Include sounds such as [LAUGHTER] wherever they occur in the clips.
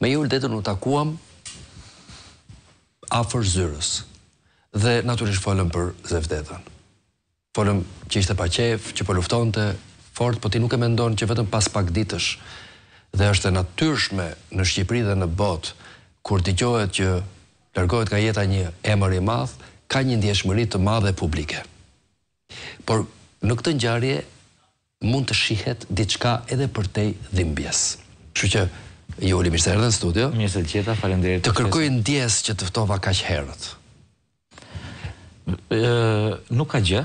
Me ju lëdetën u takuam afër zyrës. Dhe naturisht folëm për zevdetën. Folëm që ishte pa qef, që po lufton të fort, po ti nuk e mendon që vetëm pas pak ditësh dhe është e natyrshme në Shqipëri dhe në bot kur t'i qohet që lërgohet nga jeta një emër i madhë, ka një ndjeshmërit të madhe publike. Por në këtë njarje mund të shihet diçka edhe për te dhimbjes. Që që Juli, mirë të erdhe në studio. qeta, falem dhe faleminderit. Të kërkoj ndjes që të ftova kaq herët. nuk ka gjë.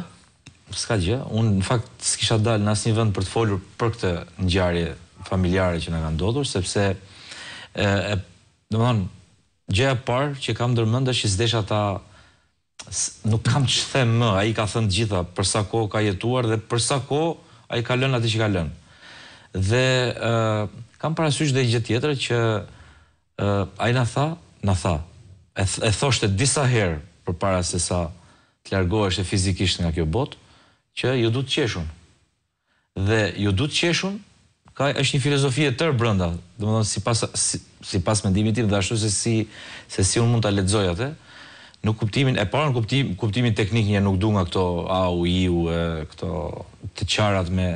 S'ka gjë. Unë në fakt s'kisha dalë në asnjë vend për të folur për këtë ngjarje familjare që na ka ndodhur, sepse ë, domethënë gjëja e parë që kam ndërmend që s'desha ta nuk kam që them më, a i ka thënë gjitha përsa ko ka jetuar dhe përsa ko a i ka lënë atë që ka lënë. Dhe kam parasysh dhe gjë tjetër që uh, ai na tha, na tha. E, th e thoshte disa herë përpara se sa të largoheshte fizikisht nga kjo botë, që ju duhet të qeshun. Dhe ju duhet të qeshun ka është një filozofi e tërë brenda, domethënë sipas sipas si mendimit tim dhe ashtu se si se si un mund ta lexoj atë, në kuptimin e parë në kuptimin teknik një nuk du nga këto au iu e, këto të qarat me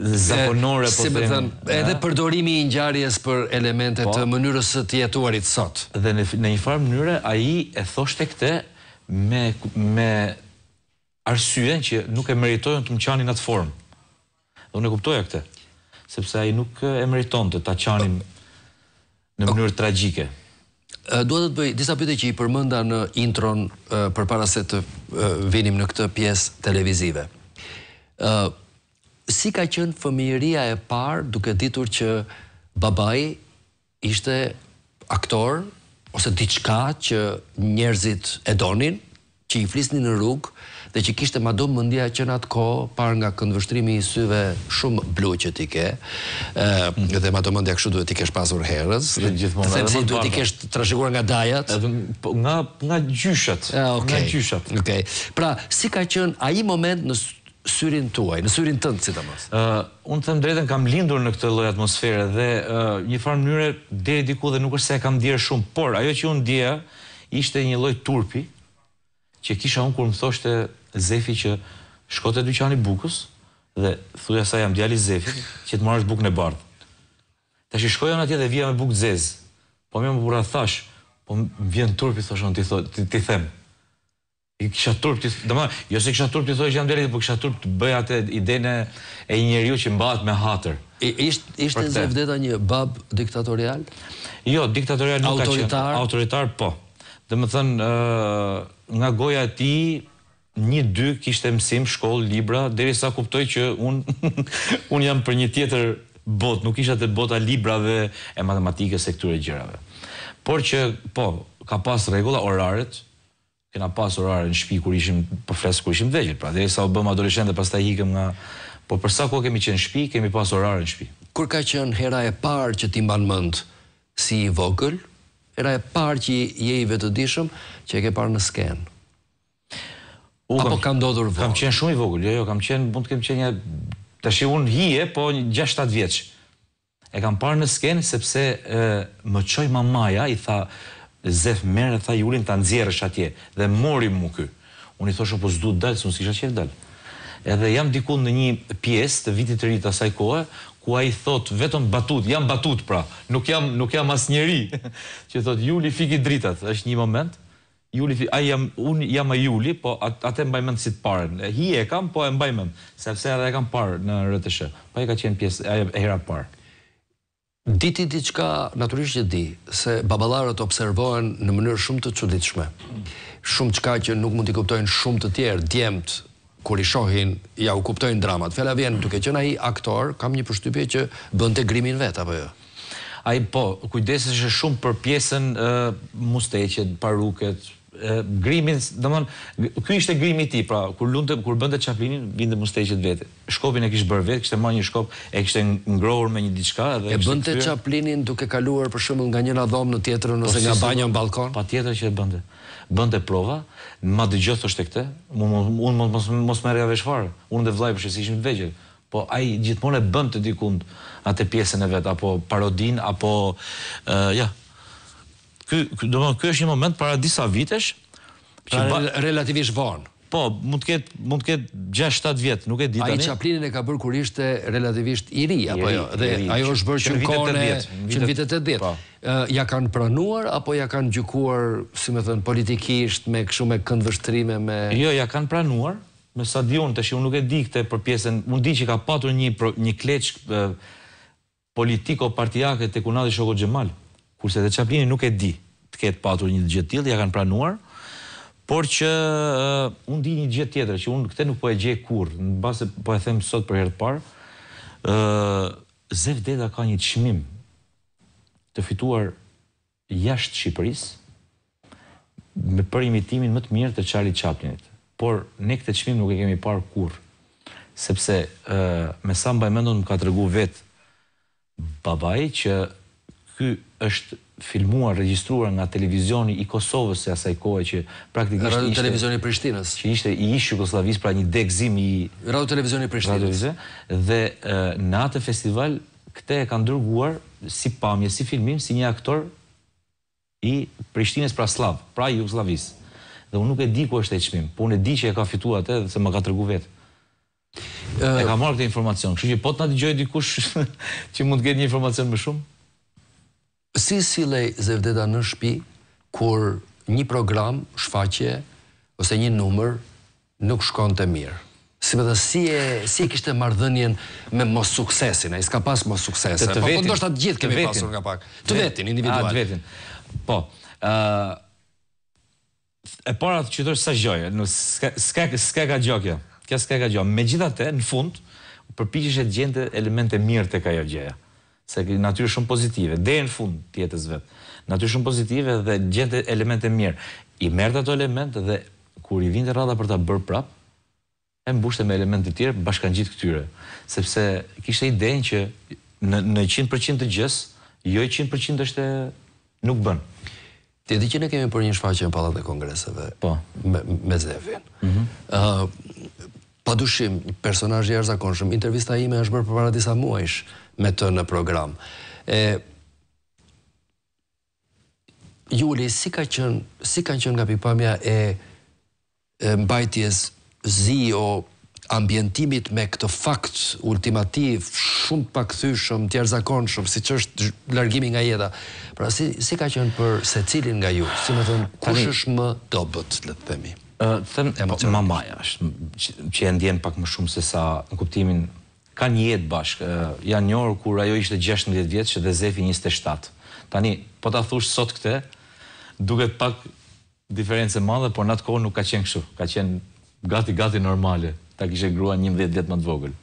zakonore eh, po si më thënë edhe përdorimi i ngjarjes për elemente po. të mënyrës së të jetuarit sot dhe në, në një farë mënyrë ai e thoshte këtë me me arsyen që nuk e meritojnë të më qanin atë formë dhe unë kuptoja këtë sepse ai nuk e të ta qanin në mënyrë tragjike eh, Duhet të bëj disa pyte që i përmënda në intron uh, eh, për para se të uh, vinim në këtë pjesë televizive si ka qënë fëmijëria e parë duke ditur që babai ishte aktor ose diçka që njerëzit e donin, që i flisnin në rrugë dhe që kishte madum mendja që në atë kohë parë nga këndvështrimi i syve shumë blu që ti ke, ëh dhe madumendja kështu duhet i kesh pasur herës, dhe gjithmonë, se duhet i kesh trashëguar nga dajat. Po, nga nga ah, nga Okej. Pra, si ka qënë ai moment në syrin tuaj, në syrin tëndë, si të Unë të më drejten kam lindur në këtë loj atmosfere dhe një farë mënyre dhe e diku dhe nuk është se kam djerë shumë, por ajo që unë dhja ishte një loj turpi, që kisha unë kur më thoshte zefi që shkote dy qani bukës dhe thuja sa jam djali zefi që të marrës bukën e bardhë. Ta që shkoja në atje dhe vija me bukë të zezë, po më më bura thashë, po më vjen turpi, thoshë unë ti themë i kisha turp të... Dëma, jo se kisha turp të thoi që jam deri, po kisha turp të bëja të idene e njeriu që mbahet me hatër. Ishtë në e zëvdeta një bab diktatorial? Jo, diktatorial nuk ka qenë. Autoritar? Autoritar, po. Dhe të thënë, nga goja ti, një dy kishte mësim, shkollë, libra, deri sa kuptoj që unë [LAUGHS] un jam për një tjetër bot, nuk isha të bota librave e matematikës e këture gjërave. Por që, po, ka pas regula, oraret, kena pas orare në shtëpi kur ishim po flas kur ishim vegjël. Pra derisa u bëm adoleshentë pastaj ikëm nga po për sa kohë kemi qenë në shtëpi, kemi pas orare në shtëpi. Kur ka qenë hera e parë që ti mban mend si i vogël, era e parë që je i vetëdijshëm që e ke parë në skenë. U kam, kam ndodhur vogël. Kam qenë shumë i vogël, jo, jo, kam qenë mund të kem qenë një tashi un hi e po 6-7 vjeç. E kam parë në skenë sepse më qoj mamaja i tha Zef merë në tha julin të anëzjerë atje dhe mori mu kë. Unë i thoshë po zdu të dalë, së nësë isha që e dalë. Edhe jam dikun në një pjesë të vitit të rritë asaj kohë, ku a i thot vetëm batut, jam batut pra, nuk jam, nuk jam as njeri, [LAUGHS] që thot juli fiki dritat, është një moment, juli fiki, a jam, unë jam a juli, po atë e mbajmen si të parën, hi e kam, po e mbajmen, sepse edhe e kam parë në rëtëshë, pa po i ka qenë pjesë, e hera parë. Diti diçka, naturisht që di, se babalarët observohen në mënyrë shumë të quditshme. Shumë qka që nuk mund t'i kuptojnë shumë të tjerë, djemët, kur i shohin, ja u kuptojnë dramat. Fela vjen, duke na i aktor, kam një përshtypje që bënd të grimin vetë, apo jo? A i po, kujdesisht shumë për pjesën musteqet, paruket, grimin, domthon këu ishte grimi i tij, pra kur lundë kur bënte Chaplinin, vinte mustehë qet vetë. Shkopin e kishte bërë vetë, kishte ma një shkop e kishte ngrohur me një diçka dhe e bënte Chaplinin duke kaluar për shembull nga njëna dhomë në teatrin ose po, nga banja në balkon. Pa teatër që e bënte. Bënte prova, dy gjothë është këte? Unë mos mos mos merrej apo për Unë dhe vëllaj po shesishin vetë. Po ai gjithmonë e bënte dikund atë pjesën e vet apo parodin apo ja ky do të thonë është një moment para disa vitesh që pra relativisht vonë. Po, mund të ketë mund të 6 7 vjet, nuk e di tani. Ai Chaplinin e ka bërë kur ishte relativisht i ri, apo jo? Dhe iri, ajo është bërë që në kohën e që vitet e 10. Po. ja kanë pranuar apo ja kanë gjykuar, si më thënë politikisht me këshu me këndvështrime me Jo, ja kanë pranuar me stadion, tash unë nuk e di këtë për pjesën, unë di që ka patur një një kleç politiko partijake tek Unati Shoku shoko gjemalë kurse dhe Chaplini nuk e di të ketë patur një gjë tillë, ja kanë pranuar, por që uh, unë di një gjë tjetër që unë këtë nuk po e gjej kurrë, në bazë po e them sot për herë të parë, ë uh, Zef Deda ka një çmim të fituar jashtë Shqipërisë me për imitimin më të mirë të Charlie Chaplinit. Por ne këtë çmim nuk e kemi parë kurrë. Sepse ë uh, me sa mbaj mendon më ka tregu vet babai që ky është filmuar, regjistruar nga televizioni i Kosovës e asaj kohe që praktikisht ishte televizioni i Prishtinës, që ishte i ish pra një degëzim i Radio Televizioni i Prishtinës. Radio Televizioni dhe në atë festival këtë e kanë dërguar si pamje, si filmim, si një aktor i Prishtinës pra Slav, pra i Jugosllavisë. Dhe unë nuk e di ku është ai çmim, por unë e di që e ka fituar atë dhe se më ka tërgu vetë. e ka marrë këtë informacion, kështu që po ta dëgjoj dikush [LAUGHS] që mund të ketë një informacion më shumë. Si si lej zevdeta në shpi, kur një program, shfaqje, ose një numër, nuk shkon të mirë. Si me dhe si e, si kishtë e mardhënjen me mos suksesin, a i s'ka pas mos suksesin. Të po, po, të vetin. Po, këndo atë gjithë kemi pasur nga pak. Të vetin, individual. A, ah, të vetin. Po, e... E para të qytërës sa gjoje, nuk s'ka ka gjo kjo, s'ka ka gjo, me gjitha të, në fund, përpikjështë gjente elemente mirë të ka jo gjeja se kjo natyrë shumë pozitive deri në fund të jetës vet. Natyrë shumë pozitive dhe gjente elemente mirë. I merr ato elemente dhe kur i vinte rada për ta bërë prap, e mbushte me elemente të bashkan bashkangjit këtyre, sepse kishte idenë që në në 100% të gjës, jo 100% është nuk bën. Ti e di që ne kemi për një shfaqje në pallatin e kongreseve po. me me Zevin. Mhm. Ëh, uh -huh. uh, padyshim, personazh i jashtëzakonshëm, intervista ime është bërë përpara disa muajsh me të në program. E, Juli, si ka qënë si ka qënë nga pipamja e, mbajtjes zi o ambientimit me këtë fakt ultimativ, shumë pak thyshëm, tjerë si që është largimi nga jeta. Pra, si, si ka qënë për se cilin nga ju? Si me thënë, kush është më bët, le të themi? Uh, them, po, mamaja është, që, që e ndjen pak më shumë se sa në kuptimin ka një jetë bashkë. Uh, janë njohur kur ajo ishte 16 vjeç dhe Zefi 27. Tani, po ta thush sot këtë, duket pak diferencë madhe, por në atë kohë nuk ka qenë kështu. Ka qenë gati gati normale. Ta kishe grua 11 vjet më të vogël.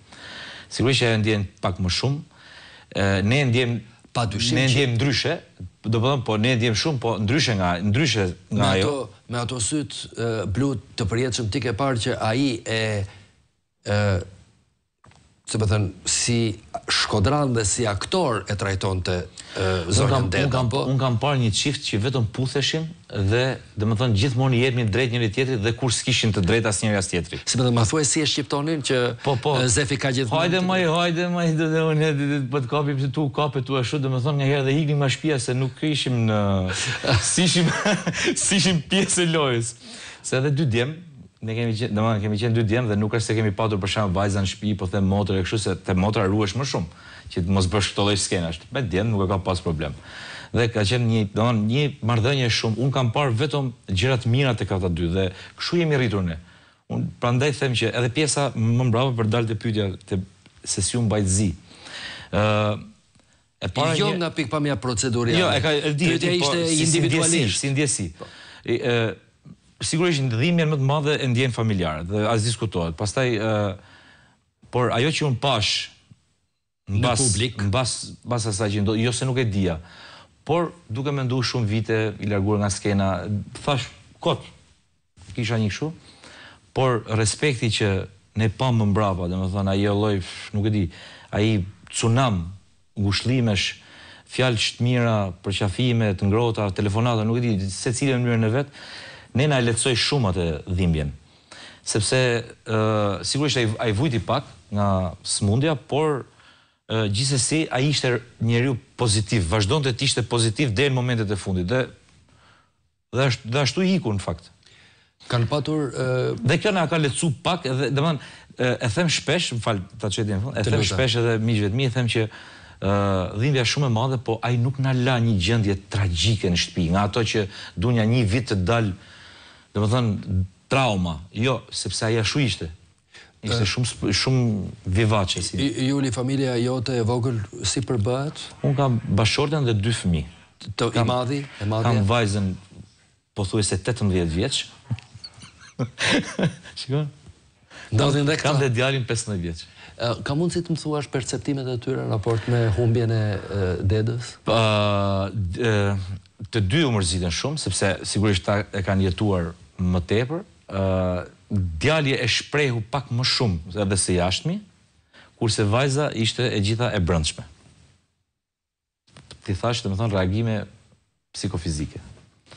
Sigurisht që e ndjen pak më shumë. ne e ndjen pa Ne e ndjem ndryshe, do përdo, po ne e ndjem shumë, po ndryshe nga ndryshe nga ajo. Me ato, me ato syt blu të përjetshëm ti parë që ai e se pëthën, si shkodran dhe si aktor e trajton të zorën të edhe, Unë kam parë një qift që vetëm putheshin dhe, dhe më thënë, gjithë moni një drejt njëri tjetëri dhe kur s'kishin të drejt asë njëri asë tjetëri. Si pëthën, ma thuaj si e shqiptonin që po, po. Zefi ka gjithë... Hajde maj, hajde maj, dhe dhe unë, për të kapi për të tu, kapi të ashtu, dhe më thënë, njëherë dhe higni ma shpia se nuk ishim në... Si [LAUGHS] ishim [LAUGHS] pjesë e lojës. Se edhe dy ne kemi qenë domethënë kemi gjetë dy djem dhe nuk është se kemi patur për shkak vajza në shtëpi, po them motër e kështu se te motra ruhesh më shumë, që të mos bësh këto lloj skenash. Me djem nuk e ka pas problem. Dhe ka qenë një, domethënë një marrëdhënie shumë. Un kam parë vetëm gjëra të mira tek ata dy dhe kështu jemi rritur ne. Un prandaj them që edhe pjesa më mbrapa për dalë të pyetja te se si u zi. ë uh, e para jo një... nga pikpamja procedurale. Jo, e ka e di, po, ishte individualisht, si ndjesi. Ë po sigurisht në dhimjen më të madhe e ndjenë familjarë dhe as diskutohet. Pastaj, por ajo që unë pash në, publik, në bas, asaj që ndohet, jo se nuk e dhja, por duke me ndu shumë vite i largurë nga skena, thash, kotë, kisha një shumë, por respekti që ne pamë më mbrapa, dhe më thënë, ajo loj, nuk e di, aji tsunam, ngushlimesh, fjalë që të mira, përqafime, të ngrota, telefonata, nuk e di, se cilë në mënyrën e vetë, ne na e lehtësoi shumë atë dhimbjen. Sepse ë uh, sigurisht ai ai vujti pak nga smundja, por uh, gjithsesi ai ishte njeriu pozitiv, vazhdonte të ishte pozitiv deri në momentet e fundit dhe dhe ashtu, dhe ashtu iku në fakt. Kan patur uh... dhe kjo na ka lehtësu pak edhe domethënë uh, e them shpesh, më fal ta çoj në fund, e them shpesh edhe miqve të mi e them që Uh, dhimbja shumë e madhe, po ai nuk na la një gjendje tragjike në shtëpi, nga ato që dunja një vit të dal dhe më thënë, trauma, jo, sepse aja shu ishte. Ishte shumë, shumë vivace. Si. Juli, familia jote e vogël, si përbët? Unë kam bashorten dhe dy fëmi. Të i madhi? E Kam vajzen, po thuj se 18 vjeq. [LAUGHS] Shikon? Kam dhe djalin 15 vjeq. Ka mundë si të më thuash perceptimet e tyre në raport me humbjen e dedës? të dy u mërziten shumë, sepse sigurisht ta e kanë jetuar më tepër, djali e shprehu pak më shumë edhe se jashtëmi, kurse vajza ishte e gjitha e brëndshme. Ti thashtë të më thonë reagime psikofizike.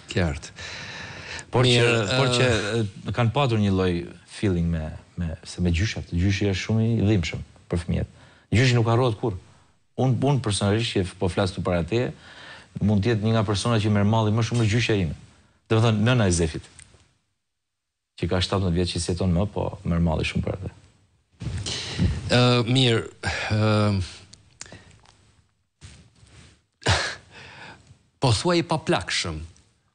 Kjartë. Por që, por që kanë patur një lloj feeling me me se me gjyshat, gjyshi është shumë i dhimshëm për fëmijët. Gjyshi nuk harrohet kurrë. Un pun personalisht që po flas tu para mund të jetë një nga persona që më merr malli më shumë gjyshja ime. Do të thonë nëna e Zefit që ka 17 vjetë që seton më, po mërë madhe shumë për dhe. mirë, [LAUGHS] po thua i pa plakshëm,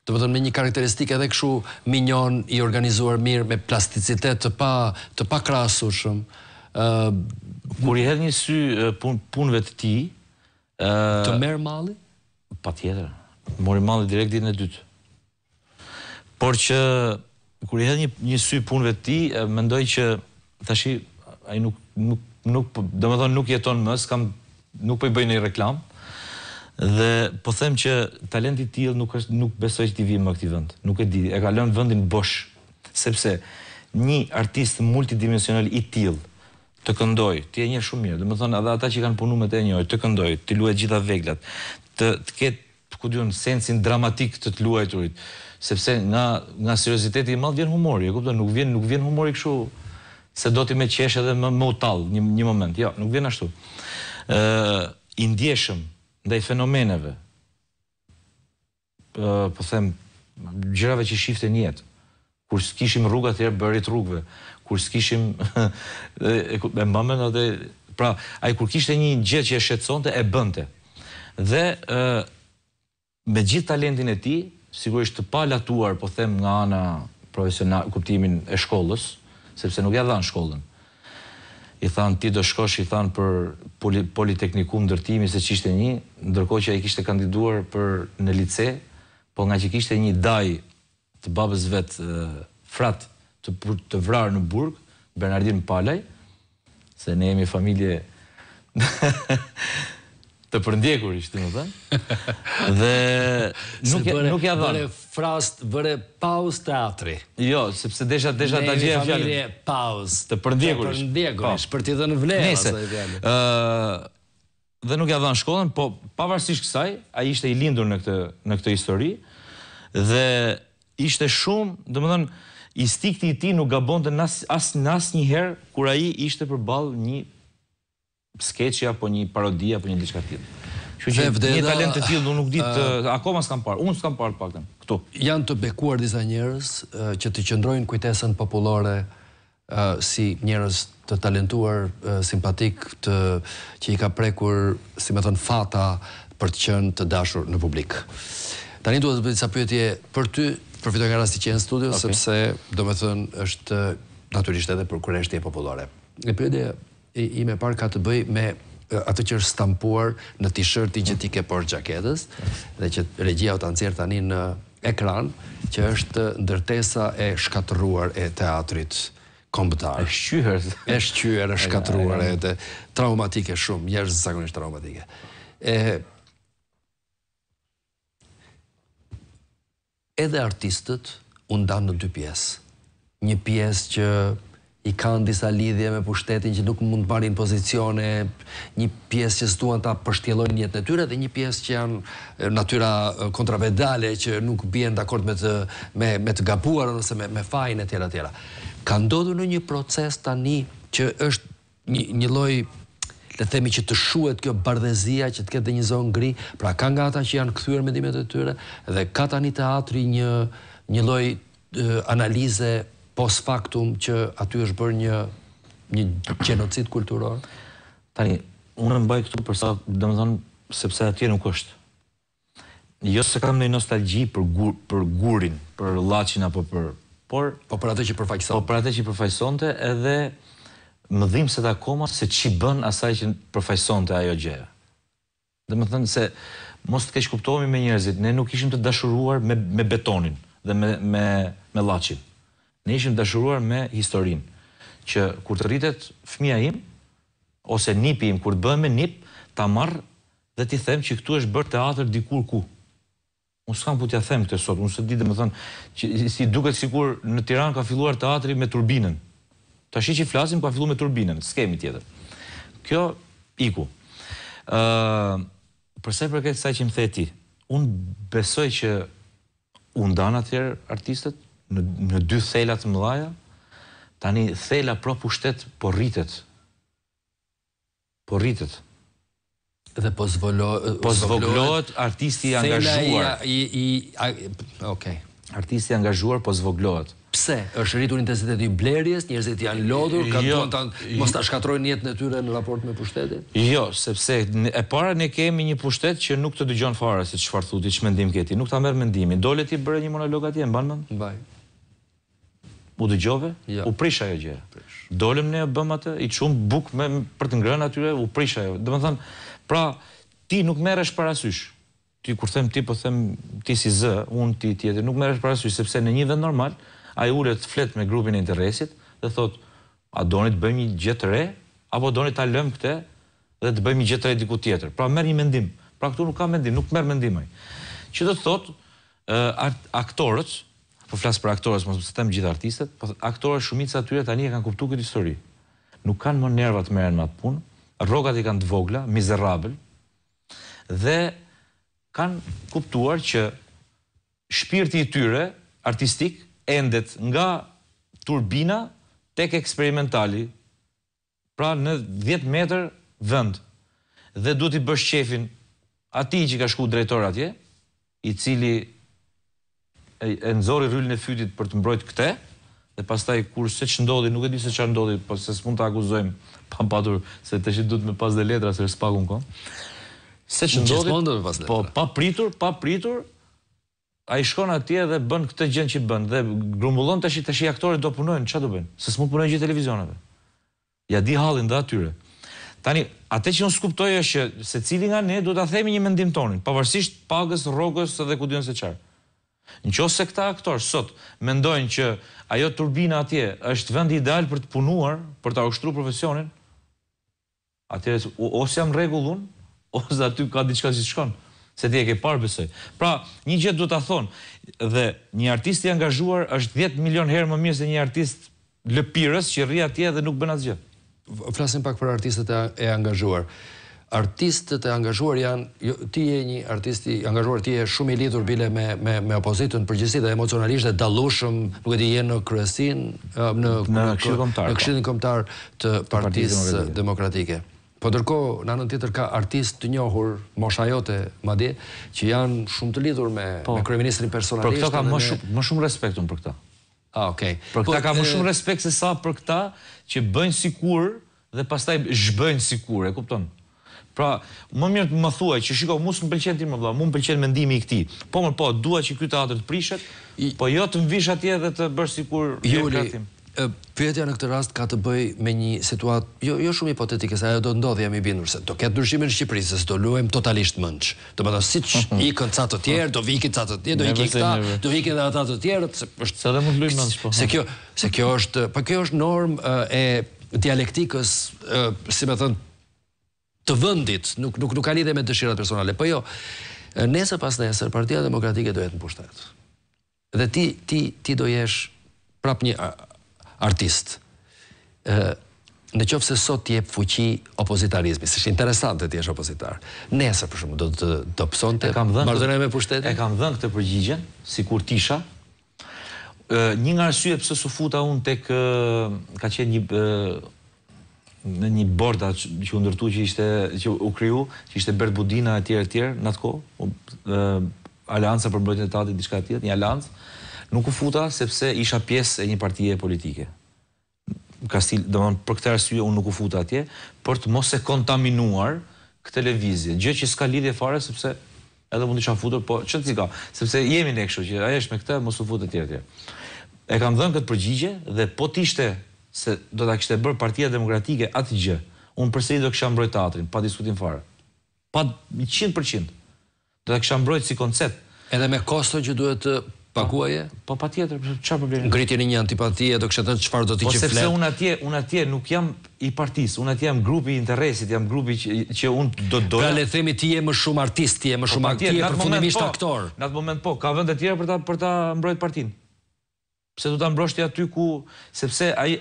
të më me një karakteristik edhe këshu minjon i organizuar mirë me plasticitet të pa, të pa krasushëm. Kur i hedhë një sy punëve të ti, të merë mali? Pa tjetër, mori mali direkt ditë në dytë. Por që kur i hedh një një sy punëve të tij, mendoj që tashi ai nuk nuk nuk domethën nuk jeton më, s'kam nuk po i bëj ndonjë reklam. Dhe po them që talenti i tij nuk është nuk besoj se ti vi më këtë vend. Nuk e di, e ka lënë vendin bosh. Sepse një artist multidimensional i tillë të këndoj, ti e njeh shumë mirë. Domethën edhe ata që kanë punuar me të njëjtë, të këndoj, të luajë gjitha veglat, të të ketë ku dyon sensin dramatik të të luajturit, sepse nga nga serioziteti i madh vjen humori, e kupton, nuk vjen nuk vjen humori kështu se do ti me qesh edhe më më utall një një moment. Jo, nuk vjen ashtu. ë uh, i ndjeshëm ndaj fenomeneve. uh, po them gjërave që shifte në jetë. Kur s'kishim rrugat atëherë bërit rrugëve, kur s'kishim [LAUGHS] e, e mbamën atë pra ai kur kishte një gjë që e shqetësonte e bënte. Dhe ë uh, me gjithë talentin e ti, sigurisht të palatuar, po them nga ana profesional, kuptimin e shkollës, sepse nuk ja dhanë shkollën. I thanë, ti do shkosh, i thanë për politeknikum në dërtimi, se që ishte një, ndërko që a i kishte kandiduar për në lice, po nga që kishte një daj të babës vetë frat të vrarë në burg, Bernardin Palaj, se ne jemi familje [LAUGHS] të përndjekur ishte, më thënë. [LAUGHS] Dhe nuk ja dhanë. Bërë frast, bërë paus teatri. Jo, sepse desha të gjithë fjallin. Ne e familje paus. Të përndjekur Të përndjekur ishtë, po. për t'i dhe në vlerë. Nese, dhe nuk ja dhanë shkollën, po pavarësisht kësaj, a ishte i lindur në këtë histori, dhe ishte shumë, dhe më i stikti i ti nuk gabonte as nas një herë kura i ishte për balë një sketç apo një parodi apo një diçka tjetër. Kjo që një talent të tillë do nuk di të akoma s'kam parë. Unë s'kam parë paktën këtu. Janë të bekuar disa njerëz që të qëndrojnë kujtesën popullore si njerëz të talentuar, simpatik të që i ka prekur, si më thon, fata për të qenë të dashur në publik. Tani duhet të bëj pyetje për ty, përfitoj nga rasti që në studio sepse domethënë është natyrisht edhe për kujtesën popullore. pyetje i me parë ka të bëj me atë që është stampuar në t-shirti që ti ke porë gjaketës, dhe që regjia o të ancerë tani në ekran, që është ndërtesa e shkatruar e teatrit kombëtar. E shqyër. E shqyër, e [LAUGHS] shkatruar, e të traumatike shumë, njerës zakonisht traumatike. E... Edhe artistët undan në dy pjesë. Një pjesë që i kanë disa lidhje me pushtetin që nuk mund të marrin pozicione, një pjesë që stuan ta përshtjellojnë jetën e tyre dhe një pjesë që janë natyra kontravedale, që nuk bien dakord me të me me të gapuar ose me me fajin e tjera tjera. Ka ndodhur në një proces tani që është një një lloj le të themi që të shuhet kjo bardhezia që të ketë një zonë gri, pra ka nga ata që janë kthyer mendimet e tyre dhe ka tani teatri një një lloj analize pos faktum që aty është bërë një një genocid kulturor? Tani, unë rëmbaj këtu përsa, dhe më thonë, sepse aty nuk është. Jo se kam në nostalgji për, gur, për gurin, për lachin apo për... Por, po për atë që i Po për atë që i edhe më dhimë se të akoma se që i bën asaj që i përfajsonte ajo gjeja. Dhe më thënë se mos të keshë kuptohemi me njerëzit, ne nuk ishim të dashuruar me, me betonin dhe me, me, me lachin ne ishim dashuruar me historinë që kur të rritet fëmia im ose nipi im kur të bëhem nip ta marr dhe ti them që këtu është bërë teatr dikur ku Unë s'kam putja them këtë sot, unë së di dhe më thënë, që, si duket sikur në Tiran ka filluar teatri me turbinën. Ta shi që i flasim, ka fillu me turbinën, s'kemi tjetër. Kjo, iku. Uh, përse për këtë saj që më theti, unë besoj që unë danë atëherë artistët, në dy thelat mëdhaja, tani thela pro pushtet po rritet, po rritet. Dhe po, po zvoglohet... Po zvoglohet artisti angazhuar. Okej. Artisti angazhuar po zvoglohet. Pse? është rritur intensiteti i blerjes, njerëzit janë lodur, ka të tonë të mos të shkatrojnë njetë në tyre në raport me pushtetit? Jo, sepse e para ne kemi një pushtet që nuk të dygjon fara, si të farë thuti, që mendim këti, nuk të amerë mendimi. Dole ti bërë një monolog atje, E banë mëndë? u dëgjove, u prish ajo gjë. Dolëm ne e bëm atë, i qumë, buk me për të ngrënë atyre, u prish ajo. Do të pra ti nuk merresh parasysh. Ti kur them ti po them ti si z, un ti tjetër nuk merresh parasysh sepse në një vend normal ai ulet flet me grupin e interesit dhe thot, a doni të bëjmë një gjë të re apo doni ta lëm këte dhe të bëjmë një gjë të re diku tjetër. Pra merr një mendim. Pra këtu nuk ka mendim, nuk merr mendim ai. Që do të thot, aktorët po flasë për aktorës, mos them gjithë artistët, po aktorët shumica e tyre tani e kanë kuptuar këtë histori. Nuk kanë më nerva të merren me atë punë, rrogat i kanë të vogla, mizerabel, Dhe kanë kuptuar që shpirti i tyre artistik endet nga turbina tek eksperimentali, pra në 10 metër vend. Dhe duhet i bësh qefin atij që ka shku drejtor atje, i cili e nxori rrylën e fytit për të mbrojtë këtë dhe pastaj kur se ç'ndodhi nuk e di se ç'a ndodhi po se s'mund të akuzojmë pa patur se tash i duhet me pas dhe letra se spakun kon se ç'ndodhi po pa pritur pa pritur ai shkon atje dhe bën këtë gjën që bën dhe grumbullon tash i i aktorët do punojnë ç'a do bëjnë se s'mund punojnë gjë televizionave ja di hallin dha atyre tani atë që unë skuptoj është se secili nga ne duhet ta themi një mendim tonin pavarësisht pagës rrogës edhe ku diun se çfarë Në që se këta aktor sot mendojnë që ajo turbina atje është vend ideal për të punuar, për të ushtruar profesionin, atje ose jam rregull unë, [LAUGHS] ose aty ka diçka që shkon. Se ti e ke parë besoj. Pra, një gjë duhet ta thon, dhe një artist i angazhuar është 10 milion herë më mirë se një artist lëpirës që rri atje dhe nuk bën asgjë. Flasim pak për artistët e angazhuar artistët e angazhuar janë, jo, ti e një artisti angazhuar, ti e shumë i lidur bile me opozitën përgjësi dhe emocionalisht dhe dalushëm, nuk e ti jenë në kryesin, në këshidin komtar po. të partisë demokratike. Po tërko, në anën tjetër ka artist të njohur, moshajote, ma di, që janë shumë të lidur me po. kreministrin personalisht. Për këto ka më shumë respektun për këta. A, okej. Për këta po, ka më shumë respekt se sa për këta që bëjnë sikur dhe pastaj zhbëjnë sikur, e kuptonë? Pra, më mirë të më thuaj që shiko, mos më pëlqen ti më vëlla, mua më pëlqen mendimi i këtij. Po më po, dua që ky teatr të prishet, po jo të mvish atje dhe të bësh sikur jo e gatim. Jo, pyetja në këtë rast ka të bëjë me një situatë jo jo shumë hipotetike, sa ajo do të ndodh jam i bindur se do ketë ndryshime në Shqipëri, se do luajm totalisht mënç. Do bëhet siç [LAUGHS] i kënca të tjerë, do viki ca të tjerë, do ikin këta, do vikin edhe ata të tjerë, se se do mund luajm mënç po. Se kjo, se kjo është, po kjo është normë e dialektikës, si më thënë, të vendit, nuk nuk nuk ka lidhje me dëshirat personale, po jo. Nesër pas nesër Partia Demokratike do jetë në pushtet. Dhe ti ti ti do jesh prap një artist. Në qofë se sot t'je fuqi opozitarizmi, se shë interesant të opozitar. Nesër, për shumë, do të pëson të mardhënë me pushtetin? E kam dhënë këtë përgjigjen, si kur tisha, një nga rësye pëse su futa unë tek ka qenë një në një borda që u ndërtu që ishte që u kriju, që ishte Bert Budina e tjerë e tjerë në atë ko, Alianca për mbrojtjen e tatit diçka tjetër, një aliancë, nuk u futa sepse isha pjesë e një partie politike. Kastil, do për këtë arsye unë nuk u futa atje, për të mos e kontaminuar këtë lëvizje, gjë që s'ka lidhje fare sepse edhe mund të isha futur, po sepse jemi ne kështu që ajo është me këtë mos u futet atje. E kam dhënë këtë përgjigje dhe po tishte se do ta kishte bër Partia Demokratike atë gjë. Unë përsëri do kisha mbrojtë teatrin pa diskutim fare. Pa 100%. Do ta kisha mbrojtë si koncept, edhe me kosto që duhet të paguaje. Po, po patjetër, pa çfarë problemi? Ngritjen e një antipatie do kisha thënë çfarë do të thëjë. Po sepse un atje, un atje nuk jam i partisë, un atje jam grupi i interesit, jam grupi që, që un do të doja. Pra le themi ti je më shumë artist, ti je më po, shumë aktor, po, përfundimisht aktor. Në atë moment po, ka vende të tjera për ta për ta mbrojtë partinë. Pse do të ambrosht të aty ku... Sepse në i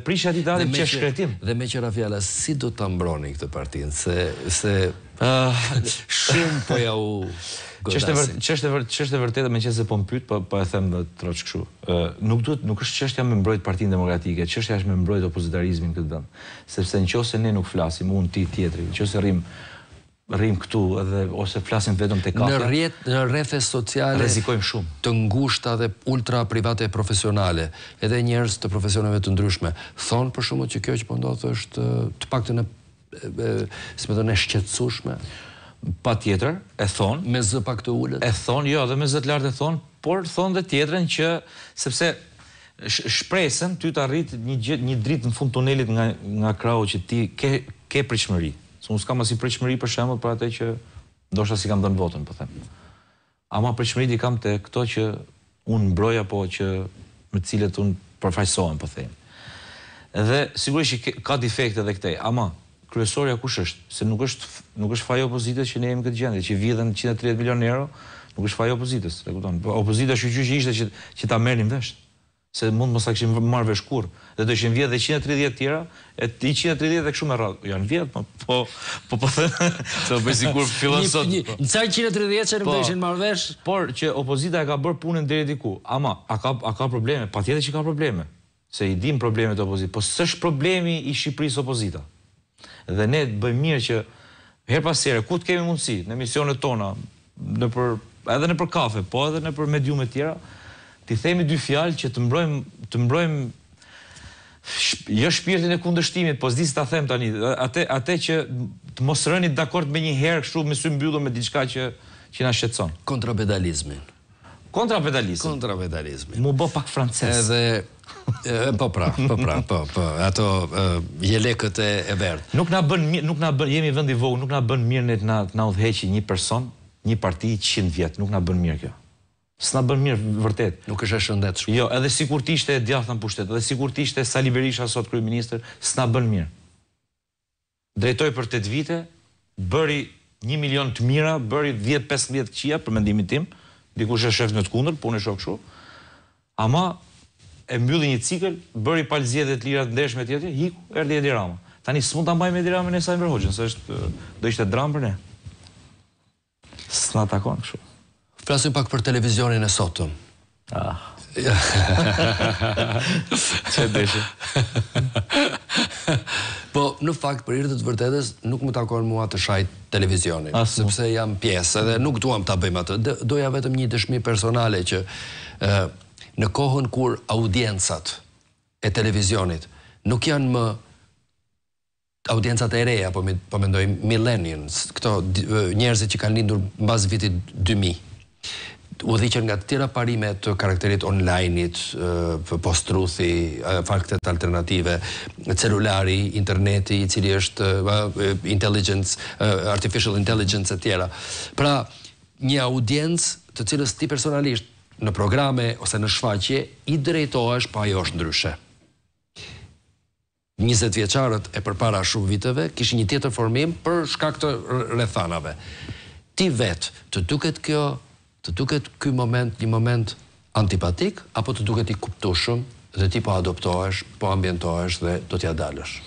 ati të që është Dhe me qëra Rafjala, si do të ambroni këtë partinë? Se ah. shumë po ja u... Që është e vërtetë me që se po më pytë, po, po e them dhe të roqë këshu. Nuk duhet, nuk është që me mbrojtë partin demokratike, që është me mbrojtë opozitarizmin këtë dëmë. Sepse në qëse ne nuk flasim, unë ti tjetëri, që ose rrimë rrim këtu edhe ose flasim vetëm të kafe. Në rrethe sociale rezikojmë shumë. Të ngushta dhe ultra private e profesionale edhe njërës të profesionave të ndryshme thonë për shumë që kjo që po ndodh është të pak të në në shqetsushme? Pa tjetër, e po thonë. Me zë pak të ullët? E thonë, jo, edhe me zë të lartë e thonë por thonë dhe tjetërën që sepse shpresën ty të arritë një dritë në fund tunelit nga krau që ti ke Se unë s'kam asim preqëmëri për shemët për atë që ndoshta si kam dhënë votën, për po them. Ama preqëmëri di kam të këto që unë mbroja po që me cilët unë përfajsohem, për po them. Dhe sigurisht ka defekte edhe këtej, ama kryesorja kush është? Se nuk është nuk është opozitës që ne jemi këtë gjendë, që vjedhën 130 milion euro, nuk është fajë opozitës, e kupton? Po opozita shqyrtë që ishte që që ta merrnim vesh se mund mos ta marrë vesh dhe të ishin vjet dhe 130 tjera, e 130 e kështu me radhë. Jan vjet, po po po po. Do po, [LAUGHS] bëj sigur [LAUGHS] fillon sot. 130 që po, nuk do të ishin marrë vesh, por që opozita e ka bërë punën deri diku, ama a ka a ka probleme, patjetër që ka probleme. Se i dim problemet e opozita po s'është problemi i Shqipërisë opozita. Dhe ne të bëjmë mirë që her pas here ku të kemi mundësi në misionet tona, në për edhe në për kafe, po edhe në për mediume të tjera, ti themi dy fjalë që të mbrojmë të mbrojmë jo shpirtin e kundërshtimit, po s'di ta them tani, atë atë që të mos rëni dakord me një herë kështu me sy mbyllur me diçka që që na shqetëson. Kontrapedalizmin. Kontrapedalizmin. Kontrapedalizmin. Mu bë pak francez. Edhe e, po pra, po pra, po, po. Ato jelekët e, e verdh. Nuk na bën nuk na bën jemi i vogël, nuk na bën mirë ne të na udhëheqë një person, një parti 100 vjet, nuk na bën mirë kjo s'na bën mirë vërtet. Nuk është e shëndetshme. Jo, edhe sikur të ishte djathtë në pushtet, edhe sikur të ishte Sali Berisha sot kryeministër, s'na bën mirë. Drejtoi për 8 vite, bëri 1 milion të mira, bëri 10-15 qia për mendimin tim, dikush e shef në të kundër, punë shok shumë, Ama e mbylli një cikël, bëri e të lira të ndeshme të tjera, hiku, erdhi Edi Rama. Tani s'mund ta mbajmë me Ramën e Sajmer Hoxhën, se është do ishte dramë për ne. S'na takon kështu. Flasim pak për televizionin e sotëm. Ah. Që [LAUGHS] deshe. [LAUGHS] Po, në fakt, për irëtët vërtetës, nuk më takon mua të shajt televizionin. Sepse jam pjesë dhe nuk duham të abim atë. Doja vetëm një dëshmi personale që në kohën kur audiencat e televizionit nuk janë më audiencat e reja, po, po mendoj millennials, këto njerëzit që kanë lindur në bazë vitit 2000, u dhiqen nga të tira parime të karakterit online-it, post-truthi, faktet alternative, celulari, interneti, cili është intelligence, artificial intelligence e tjera. Pra, një audiencë të cilës ti personalisht në programe ose në shfaqje, i drejtohesh pa po jo është ndryshe. 20 vjeqarët e përpara shumë viteve, kishë një tjetër formim për shkak të rethanave. Ti vetë, të duket kjo të duket ky moment një moment antipatik apo të duket i kuptueshëm dhe ti po adoptohesh, po ambientohesh dhe do t'ja dalësh.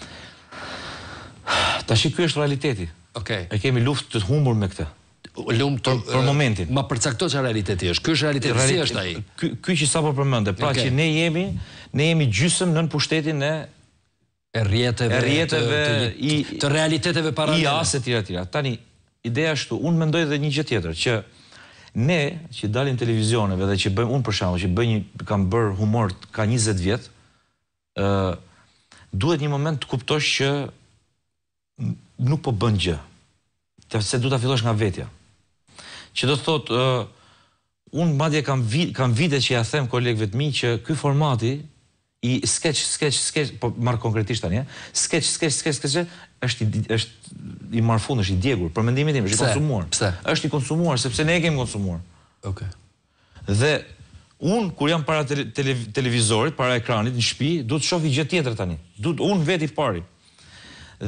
Tashi, ky është realiteti. Okej. Okay. E kemi luftë të humbur me këtë. Lumë të, për, për momentin. Ma përcakto që realiteti është. Ky është realiteti Realit, si është ai. Ky ky që po përmënde, pra okay. që ne jemi, ne jemi gjysmë nën në pushtetin e e rjetëve... e rrjeteve i të realiteteve paralele. Ja, se tira tira. Tani ideja është këtu, unë mendoj edhe një gjë tjetër që Ne që dalim televizioneve dhe që bëjmë unë për shkak që bëj një kam bër humor ka 20 vjet, ë uh, duhet një moment të kuptosh që nuk po bën gjë. Të se duhet ta fillosh nga vetja. Që do të thotë ë uh, Un madje kam kam vite që ja them kolegëve të mi që ky formati i sketch, sketch, sketch, po marr konkretisht tani sketch, sketch, sketch, sketch, është i është i marr fund është i djegur për mendimin tim është i konsumuar pse është i konsumuar sepse ne e kemi konsumuar ok dhe un kur jam para te tele, televizorit para ekranit në shtëpi duhet të shoh gjë tjetër tani duhet un veti pari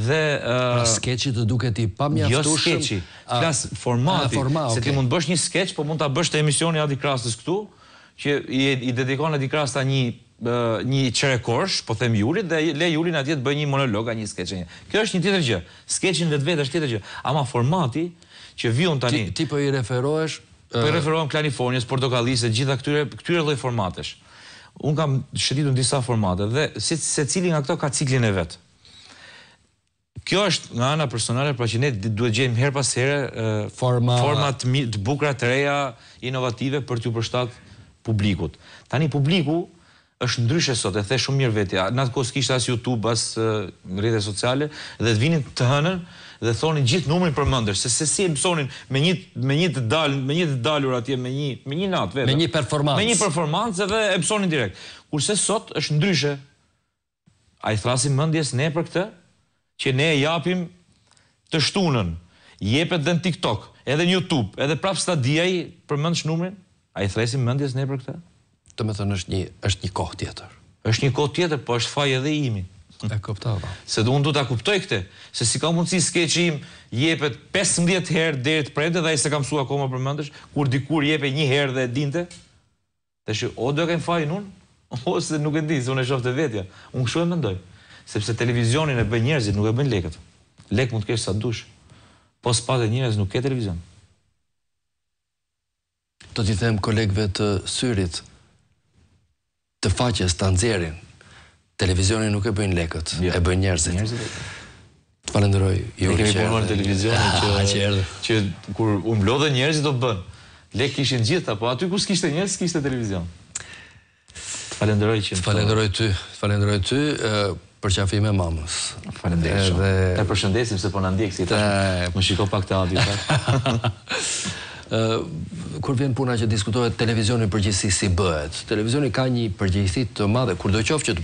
dhe uh, skeçi do duket i pamjaftueshëm jo skeçi klas flas formati uh, forma, okay. se ti mund të bësh një skeç po mund ta bësh te emisioni Adi Krasës këtu që i, i dedikon Adi Krasa një një çrekosh, po them Julit dhe le Julin atje të bëjë një monolog, një skeç. Kjo është një tjetër gjë. Skeçin vetvetë është tjetër gjë, ama formati që vjen tani. Ti, ti po i referohesh Po referohem klanifonis, portokallisë, e gjitha këtyre këtyre lloj formatesh. Un kam shëditur disa formate dhe se si, secili nga këto ka ciklin e vet. Kjo është nga ana personale, pra që ne duhet të gjejmë her pas here forma forma të bukura të reja, inovative për t'u përshtatë publikut. Tani publiku është ndryshe sot, e the shumë mirë vetja. Në atë kohë s'kishte as YouTube, as uh, sociale dhe të vinin të hënën dhe thonin gjithë numrin mëndër, se se si e mësonin me një me një të dalë, me një të dalur atje me një me një natë vetëm. Me një performancë. Me një performancë dhe e mësonin direkt. Kurse sot është ndryshe. i thrasim mendjes ne për këtë që ne e japim të shtunën. Jepet dhe në TikTok, edhe në YouTube, edhe prap stadiaj përmendsh numrin? i thrasim mendjes ne për këtë? të me thënë është një, është një kohë tjetër. është një kohë tjetër, po është faj edhe imi. E kuptava. Se do unë du të kuptoj këte, se si ka mundësi skeqë im jepet 15 herë dhe të prende dhe i se kam su akoma për mëndësh, kur dikur jepet një herë dhe dinte, dhe shë, o do e kemë fajin unë, [LAUGHS] ose nuk e di, se unë e shofte vetja. Unë shu e mendoj, sepse televizionin e bën njerëzit nuk e bën leket. Lek mund të kesh sa dush, po spate e njerëz nuk ke televizion. Do t'i them kolegve të syrit, të faqes të anëzirin, televizionin nuk e bëjnë lekët, jo. e bëjnë njerëzit. Njerëzit. Të falenderoj, ju e që E kemi përmën televizionin ah, që kur unë njerëzit do bënë. Lekë kishin gjitha, po aty ku s'kishte njerëz, s'kishte televizion. Të falenderoj që... Të falenderoj ty, të falenderoj ty për që e me mamës. Falenderoj, të përshëndesim se për po në ndjekë si të më shiko pak të audio. [LAUGHS] kur vjen puna që diskutohet televizionin përgjithsi si bëhet. Televizioni ka një përgjithsi të madhe kurdo qoftë që të